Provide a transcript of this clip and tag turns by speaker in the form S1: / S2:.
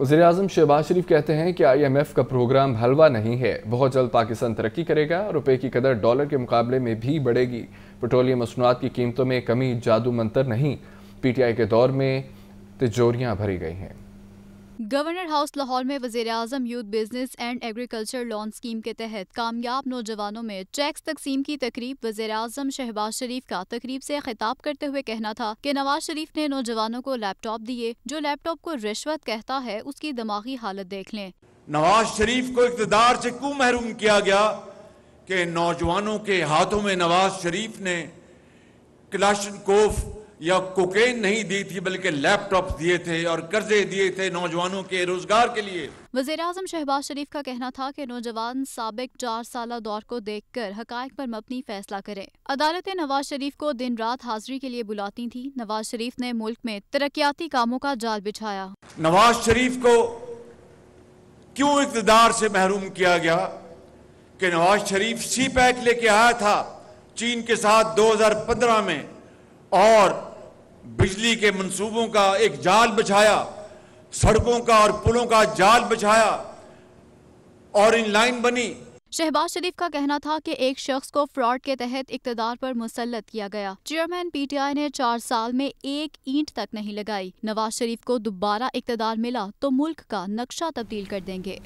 S1: वजी अजम शहबाज शरीफ कहते हैं कि आई एम एफ का प्रोग्राम हलवा नहीं है बहुत जल्द पाकिस्तान तरक्की करेगा रुपये की कदर डॉलर के मुकाबले में भी बढ़ेगी पेट्रोलियम मसनूआत की कीमतों में कमी जादू मंतर नहीं पी टी आई के दौर में तिजोरियाँ भरी गई हैं
S2: गवर्नर हाउस लाहौर में वजे अजम youth business and agriculture loan scheme के तहत कामयाब नौजवानों में चेक्स तकसीम की तकरीब वजे अजम शहबाज शरीफ का तकरीब से खिताब करते हुए कहना था कि नवाज शरीफ ने नौजवानों को लैपटॉप दिए जो लैपटॉप को रिश्वत कहता है उसकी दिमागी हालत देख लें
S3: नवाज शरीफ को इकतदार से क्यों महरूम किया गया कि नौजवानों के हाथों में नवाज शरीफ ने क्लाशन कोफ या कोकेन नहीं दी थी बल्कि लैपटॉप दिए थे और कर्जे दिए थे नौजवानों के रोजगार के लिए
S2: वजीर अजम शहबाज शरीफ का कहना था कि नौजवान सबक चार साल दौर को देख कर हक पर मबनी फैसला करें अदालतें नवाज शरीफ को दिन रात हाजिरी के लिए बुलाती थी नवाज शरीफ ने मुल्क में तरक्याती कामों का जाल बिछाया
S3: नवाज शरीफ को क्यों इकतदार से महरूम किया गया कि नवाज शरीफ सी पैक लेके आया था चीन के साथ 2015 में और बिजली के मंसूबों का एक जाल बिछाया सड़कों का और पुलों का जाल बिछाया और इन लाइन बनी
S2: शहबाज शरीफ का कहना था कि एक शख्स को फ्रॉड के तहत इकतदार पर मुसलत किया गया चेयरमैन पीटीआई ने चार साल में एक ईंट तक नहीं लगाई नवाज शरीफ को दोबारा इकतदार मिला तो मुल्क का नक्शा तब्दील कर देंगे